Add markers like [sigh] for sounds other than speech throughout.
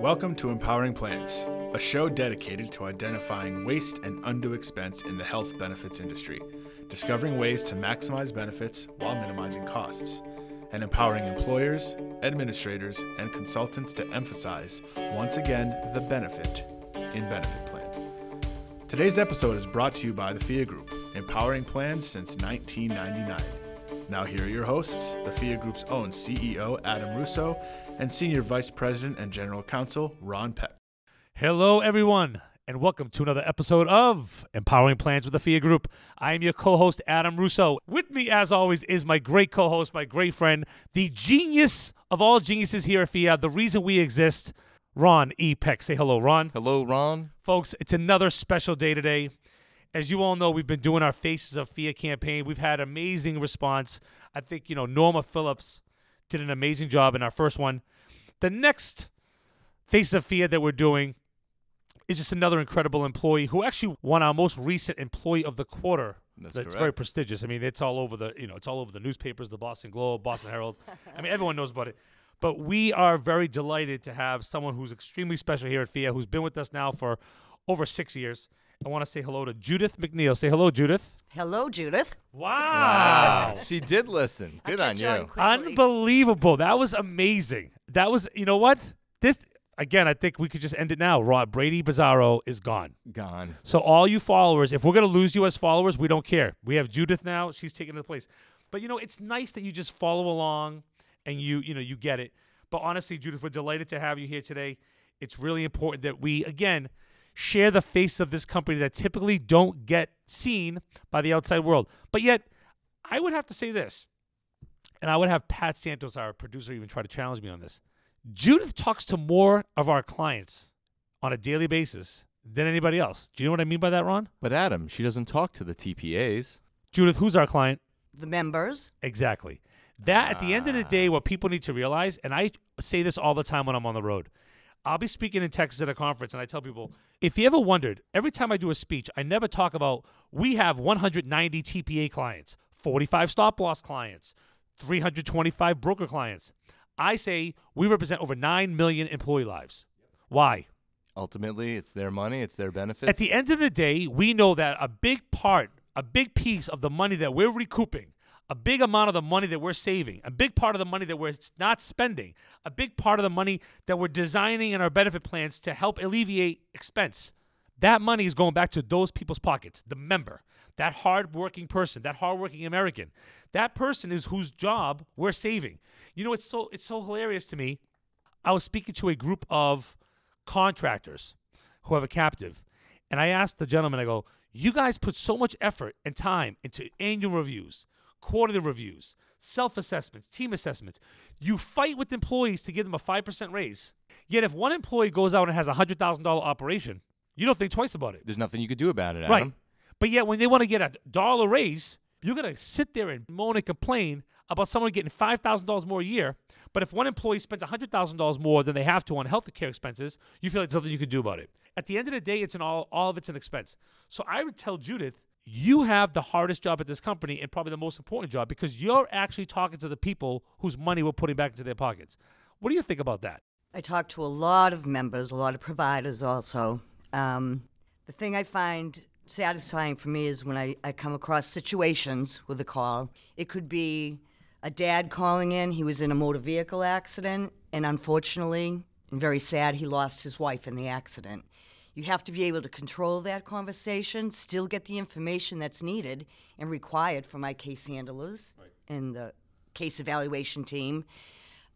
Welcome to Empowering Plans, a show dedicated to identifying waste and undue expense in the health benefits industry, discovering ways to maximize benefits while minimizing costs, and empowering employers, administrators, and consultants to emphasize, once again, the benefit in Benefit Plan. Today's episode is brought to you by the FIA Group, empowering plans since 1999. Now, here are your hosts the FIA Group's own CEO, Adam Russo, and Senior Vice President and General Counsel, Ron Peck. Hello, everyone, and welcome to another episode of Empowering Plans with the FIA Group. I am your co host, Adam Russo. With me, as always, is my great co host, my great friend, the genius of all geniuses here at FIA, the reason we exist. Ron E. Peck. Say hello, Ron. Hello, Ron. Folks, it's another special day today as you all know, we've been doing our Faces of Fear campaign. We've had amazing response. I think, you know, Norma Phillips did an amazing job in our first one. The next Face of Fear that we're doing is just another incredible employee who actually won our most recent employee of the quarter. That's, That's very prestigious. I mean, it's all over the, you know, it's all over the newspapers, the Boston Globe, Boston Herald. [laughs] I mean, everyone knows about it. But we are very delighted to have someone who's extremely special here at FIA, who's been with us now for over six years I want to say hello to Judith McNeil. Say hello, Judith. Hello, Judith. Wow. she did listen. Good on you. Unbelievable. That was amazing. That was, you know what? This, again, I think we could just end it now. Rod Brady Bizarro is gone. Gone. So, all you followers, if we're going to lose you as followers, we don't care. We have Judith now. She's taking the place. But, you know, it's nice that you just follow along and you, you know, you get it. But honestly, Judith, we're delighted to have you here today. It's really important that we, again, share the face of this company that typically don't get seen by the outside world. But yet, I would have to say this, and I would have Pat Santos, our producer, even try to challenge me on this. Judith talks to more of our clients on a daily basis than anybody else. Do you know what I mean by that, Ron? But Adam, she doesn't talk to the TPAs. Judith, who's our client? The members. Exactly. That, at the end of the ah. day, what people need to realize, and I say this all the time when I'm on the road, I'll be speaking in Texas at a conference, and I tell people if you ever wondered, every time I do a speech, I never talk about we have 190 TPA clients, 45 stop loss clients, 325 broker clients. I say we represent over 9 million employee lives. Why? Ultimately, it's their money, it's their benefits. At the end of the day, we know that a big part, a big piece of the money that we're recouping a big amount of the money that we're saving, a big part of the money that we're not spending, a big part of the money that we're designing in our benefit plans to help alleviate expense. That money is going back to those people's pockets, the member, that hardworking person, that hardworking American. That person is whose job we're saving. You know, it's so it's so hilarious to me. I was speaking to a group of contractors who have a captive, and I asked the gentleman, I go, you guys put so much effort and time into annual reviews quarterly reviews, self assessments, team assessments. You fight with employees to give them a 5% raise. Yet if one employee goes out and has a $100,000 operation, you don't think twice about it. There's nothing you could do about it, Adam. Right. But yet when they want to get a dollar raise, you're going to sit there and moan and complain about someone getting $5,000 more a year. But if one employee spends $100,000 more than they have to on health care expenses, you feel like there's nothing you can do about it. At the end of the day, it's an all, all of it's an expense. So I would tell Judith, you have the hardest job at this company and probably the most important job because you're actually talking to the people whose money we're putting back into their pockets. What do you think about that? I talk to a lot of members, a lot of providers also. Um, the thing I find satisfying for me is when I, I come across situations with a call. It could be a dad calling in, he was in a motor vehicle accident, and unfortunately, and very sad, he lost his wife in the accident. You have to be able to control that conversation, still get the information that's needed and required for my case handlers right. and the case evaluation team.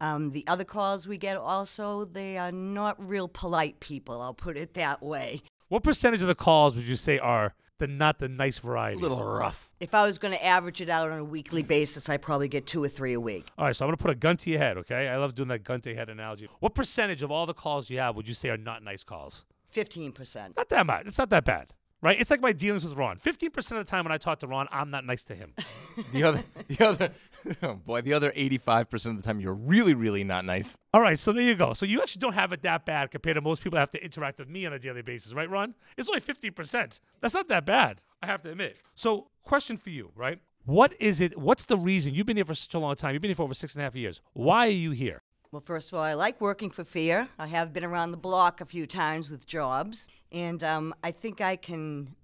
Um, the other calls we get also, they are not real polite people, I'll put it that way. What percentage of the calls would you say are the not the nice variety? A little rough. If I was going to average it out on a weekly basis, I probably get two or three a week. All right, so I'm going to put a gun to your head, okay? I love doing that gun to your head analogy. What percentage of all the calls you have would you say are not nice calls? 15%. Not that bad. It's not that bad, right? It's like my dealings with Ron. 15% of the time when I talk to Ron, I'm not nice to him. [laughs] the other, the other, [laughs] oh boy, the other 85% of the time, you're really, really not nice. All right, so there you go. So you actually don't have it that bad compared to most people that have to interact with me on a daily basis, right, Ron? It's only 15%. That's not that bad, I have to admit. So, question for you, right? What is it? What's the reason you've been here for such a long time? You've been here for over six and a half years. Why are you here? Well, first of all, I like working for FEAR. I have been around the block a few times with jobs, and um, I think I can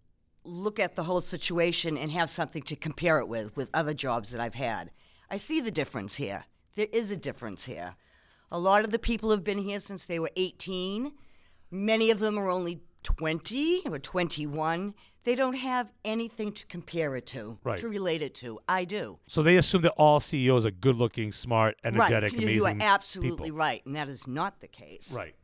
look at the whole situation and have something to compare it with, with other jobs that I've had. I see the difference here. There is a difference here. A lot of the people have been here since they were 18. Many of them are only 20 or 21. They don't have anything to compare it to, right. to relate it to. I do. So they assume that all CEOs are good looking, smart, energetic, right. you, amazing. You are absolutely people. right. And that is not the case. Right.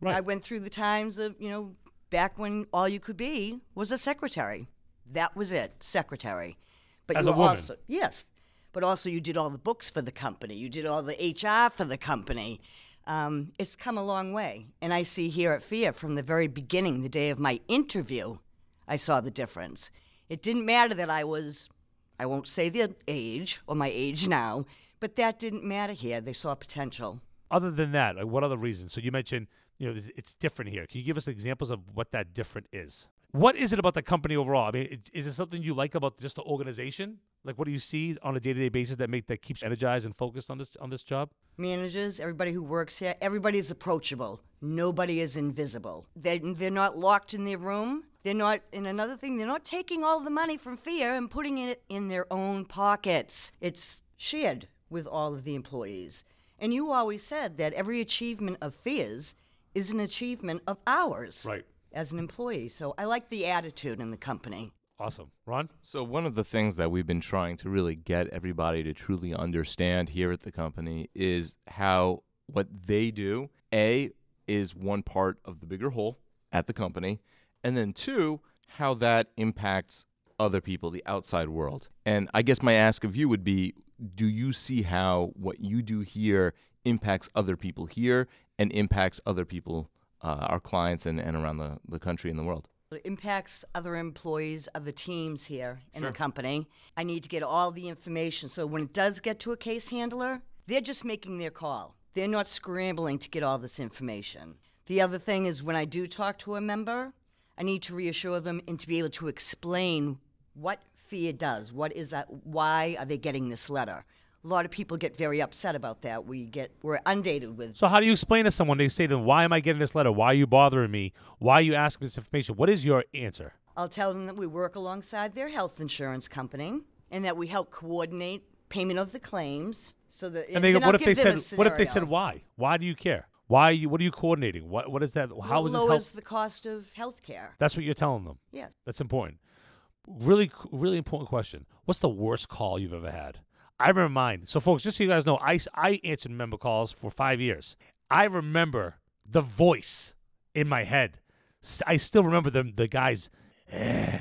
Right. I went through the times of, you know, back when all you could be was a secretary. That was it, secretary. But As you were woman. also yes. But also you did all the books for the company. You did all the HR for the company. Um, it's come a long way. And I see here at FIA from the very beginning, the day of my interview, I saw the difference. It didn't matter that I was, I won't say the age or my age now, but that didn't matter here. They saw potential. Other than that, like what other reasons? So you mentioned, you know, it's different here. Can you give us examples of what that different is? What is it about the company overall? I mean, is it something you like about just the organization? Like, what do you see on a day-to-day basis that make that keeps energized and focused on this on this job? Managers, everybody who works here, everybody is approachable. Nobody is invisible. They they're not locked in their room. They're not, and another thing, they're not taking all the money from FIA and putting it in their own pockets. It's shared with all of the employees. And you always said that every achievement of FIA's is an achievement of ours right. as an employee. So I like the attitude in the company. Awesome. Ron? So, one of the things that we've been trying to really get everybody to truly understand here at the company is how what they do, A, is one part of the bigger whole at the company, and then two, how that impacts other people, the outside world. And I guess my ask of you would be do you see how what you do here impacts other people here and impacts other people, uh, our clients, and, and around the, the country and the world? It impacts other employees, of the teams here in sure. the company. I need to get all the information. So when it does get to a case handler, they're just making their call. They're not scrambling to get all this information. The other thing is when I do talk to a member, I need to reassure them and to be able to explain what fear does. What is that? Why are they getting this letter? A lot of people get very upset about that. We get we're undated with. So how do you explain to someone? They say to them, "Why am I getting this letter? Why are you bothering me? Why are you asking this information?" What is your answer? I'll tell them that we work alongside their health insurance company and that we help coordinate payment of the claims so that. And they go, "What if they said? What if they said why? Why do you care? Why? Are you, what are you coordinating? What? What is that? How is this help? the cost of health care. That's what you're telling them. Yes. That's important. Really, really important question. What's the worst call you've ever had? I remember mine. So, folks, just so you guys know, I I answered member calls for five years. I remember the voice in my head. I still remember the the guy's eh,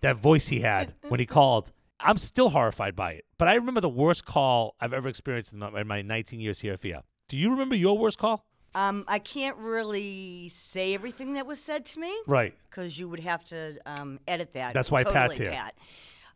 that voice he had [laughs] when he called. I'm still horrified by it, but I remember the worst call I've ever experienced in my, in my 19 years here at FIA. Do you remember your worst call? Um, I can't really say everything that was said to me. Right. Because you would have to um, edit that. That's why totally, Pat's here. Pat.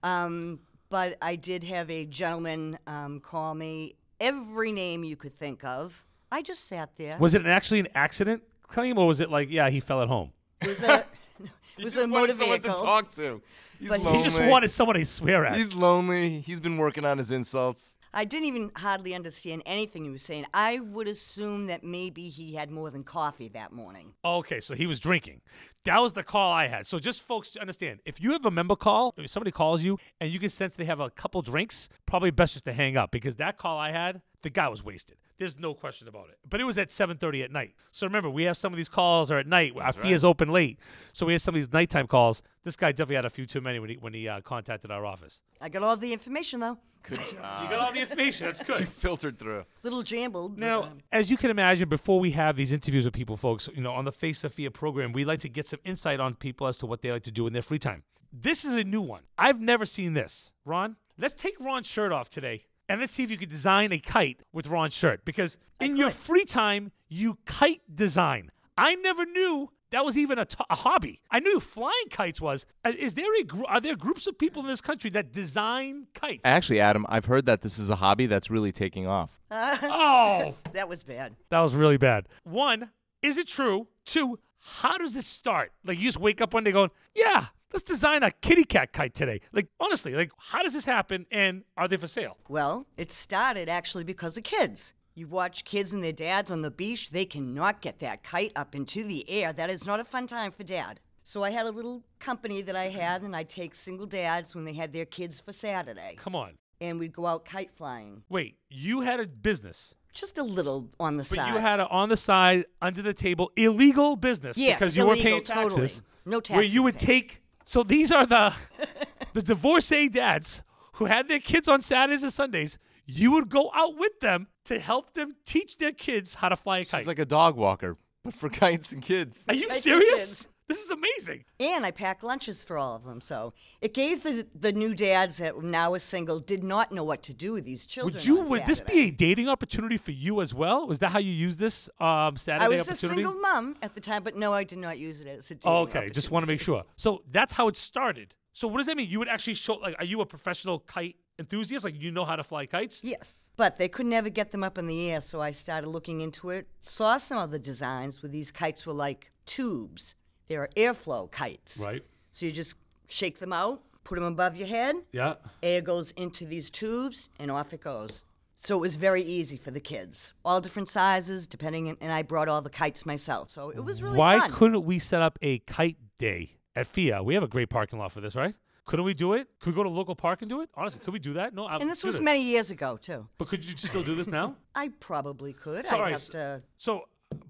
Um, but I did have a gentleman um, call me every name you could think of. I just sat there. Was it an, actually an accident claim, or was it like, yeah, he fell at home? Was it? [laughs] [laughs] It was a motor someone to talk to. He's but lonely. He just wanted someone to swear at. He's lonely. He's been working on his insults. I didn't even hardly understand anything he was saying. I would assume that maybe he had more than coffee that morning. Okay, so he was drinking. That was the call I had. So just folks to understand, if you have a member call, if somebody calls you and you can sense they have a couple drinks, probably best just to hang up because that call I had, the guy was wasted. There's no question about it. But it was at 7:30 at night. So remember, we have some of these calls are at night. That's our right. is open late, so we have some of these nighttime calls. This guy definitely had a few too many when he when he uh, contacted our office. I got all the information though. Good job. [laughs] you uh, got all the information. That's [laughs] good. you filtered through. Little jambled. Now, okay. Um, as you can imagine, before we have these interviews with people, folks, you know, on the Face of program, we like to get some insight on people as to what they like to do in their free time. This is a new one. I've never seen this. Ron, let's take Ron's shirt off today and let's see if you could design a kite with Ron's shirt because in your free time you kite design. I never knew that was even a, t- a hobby. I knew flying kites was. Uh, is there a gr- are there groups of people in this country that design kites? Actually, Adam, I've heard that this is a hobby that's really taking off. [laughs] oh, [laughs] that was bad. That was really bad. One, is it true? Two, how does this start? Like you just wake up one day going, "Yeah, let's design a kitty cat kite today. Like, honestly, like, how does this happen and are they for sale? Well, it started actually because of kids. You watch kids and their dads on the beach, they cannot get that kite up into the air. That is not a fun time for dad. So I had a little company that I had, and I take single dads when they had their kids for Saturday. Come on. And we'd go out kite flying. Wait, you had a business? Just a little on the but side. But you had an on the side, under the table, illegal business yes, because you were paying taxes. Totally. No taxes. Where you would paid. take so these are the [laughs] the divorcee dads who had their kids on Saturdays and Sundays. You would go out with them to help them teach their kids how to fly a kite. He's like a dog walker, but for [laughs] kites and kids. Are you serious? This is amazing. And I packed lunches for all of them. So it gave the the new dads that now is single did not know what to do with these children. Would you? Would this be a dating opportunity for you as well? Was that how you used this um, Saturday I was opportunity? a single mom at the time, but no, I did not use it as a dating. Okay, just want to make sure. So that's how it started. So what does that mean? You would actually show like, are you a professional kite enthusiast? Like you know how to fly kites? Yes. But they could never get them up in the air, so I started looking into it. Saw some of the designs where these kites were like tubes they are airflow kites. Right. So you just shake them out, put them above your head. Yeah. Air goes into these tubes, and off it goes. So it was very easy for the kids, all different sizes, depending. And I brought all the kites myself, so it was really Why fun. couldn't we set up a kite day at FIA? We have a great parking lot for this, right? Couldn't we do it? Could we go to a local park and do it? Honestly, could we do that? No, I and this was many years ago too. But could you still do this now? [laughs] I probably could. I'd all have to. So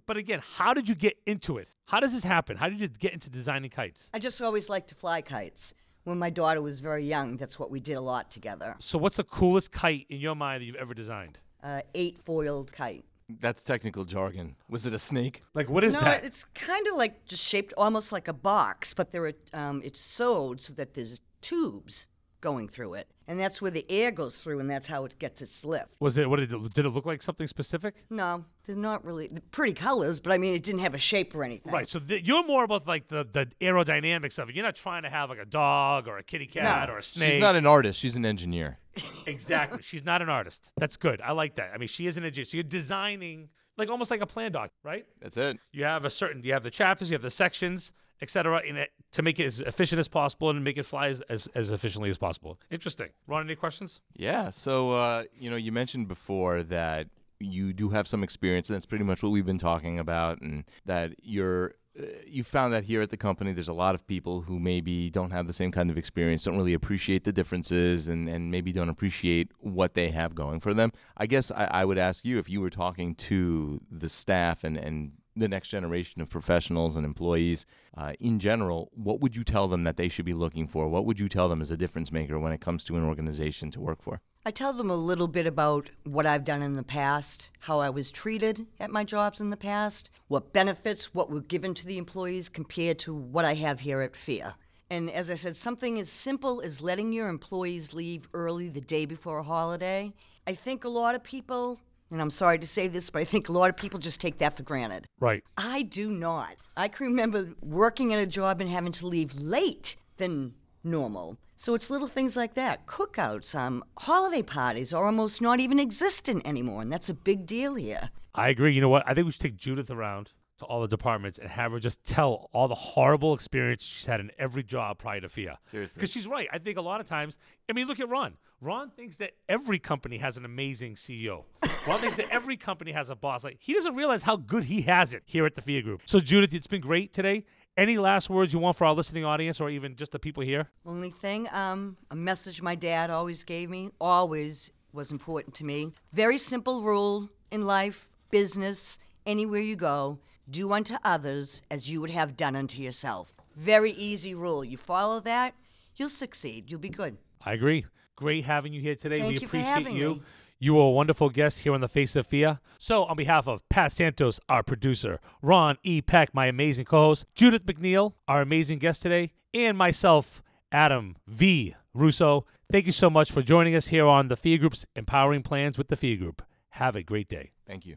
but again, how did you get into it? How does this happen? How did you get into designing kites? I just always liked to fly kites. When my daughter was very young, that's what we did a lot together. So, what's the coolest kite in your mind that you've ever designed? Uh, eight foiled kite. That's technical jargon. Was it a snake? Like what is no, that? it's kind of like just shaped almost like a box, but there are um, it's sewed so that there's tubes going through it. And that's where the air goes through, and that's how it gets its lift. Was it, what did it, did it look like something specific? No, they're not really, pretty colors, but I mean, it didn't have a shape or anything. Right, so the, you're more about like the, the aerodynamics of it. You're not trying to have like a dog or a kitty cat no. or a snake. She's not an artist, she's an engineer. [laughs] exactly, she's not an artist. That's good. I like that. I mean, she is an engineer. So you're designing like almost like a plan doc, right? That's it. You have a certain, you have the chapters, you have the sections. Etc. in it, to make it as efficient as possible and make it fly as, as, as efficiently as possible. Interesting. Ron, any questions? Yeah. So, uh, you know, you mentioned before that you do have some experience, and that's pretty much what we've been talking about, and that you're uh, you found that here at the company there's a lot of people who maybe don't have the same kind of experience don't really appreciate the differences and, and maybe don't appreciate what they have going for them i guess I, I would ask you if you were talking to the staff and, and the next generation of professionals and employees uh, in general, what would you tell them that they should be looking for? What would you tell them as a difference maker when it comes to an organization to work for? I tell them a little bit about what I've done in the past, how I was treated at my jobs in the past, what benefits, what were given to the employees compared to what I have here at FIA. And as I said, something as simple as letting your employees leave early the day before a holiday. I think a lot of people and I'm sorry to say this, but I think a lot of people just take that for granted. Right. I do not. I can remember working at a job and having to leave late than normal. So it's little things like that. Cookouts, um, holiday parties are almost not even existent anymore, and that's a big deal here. I agree. You know what? I think we should take Judith around to all the departments and have her just tell all the horrible experience she's had in every job prior to FIA. Seriously. Because she's right. I think a lot of times, I mean, look at Ron. Ron thinks that every company has an amazing CEO. [laughs] Ron thinks that every company has a boss. Like, he doesn't realize how good he has it here at the FIA Group. So, Judith, it's been great today. Any last words you want for our listening audience or even just the people here? Only thing, um, a message my dad always gave me, always was important to me. Very simple rule in life, business, anywhere you go do unto others as you would have done unto yourself. Very easy rule. You follow that, you'll succeed. You'll be good. I agree. Great having you here today. Thank we you appreciate you. Me. You were a wonderful guest here on The Face of Fear. So, on behalf of Pat Santos, our producer, Ron E. Peck, my amazing co host, Judith McNeil, our amazing guest today, and myself, Adam V. Russo, thank you so much for joining us here on The Fear Group's Empowering Plans with the Fear Group. Have a great day. Thank you.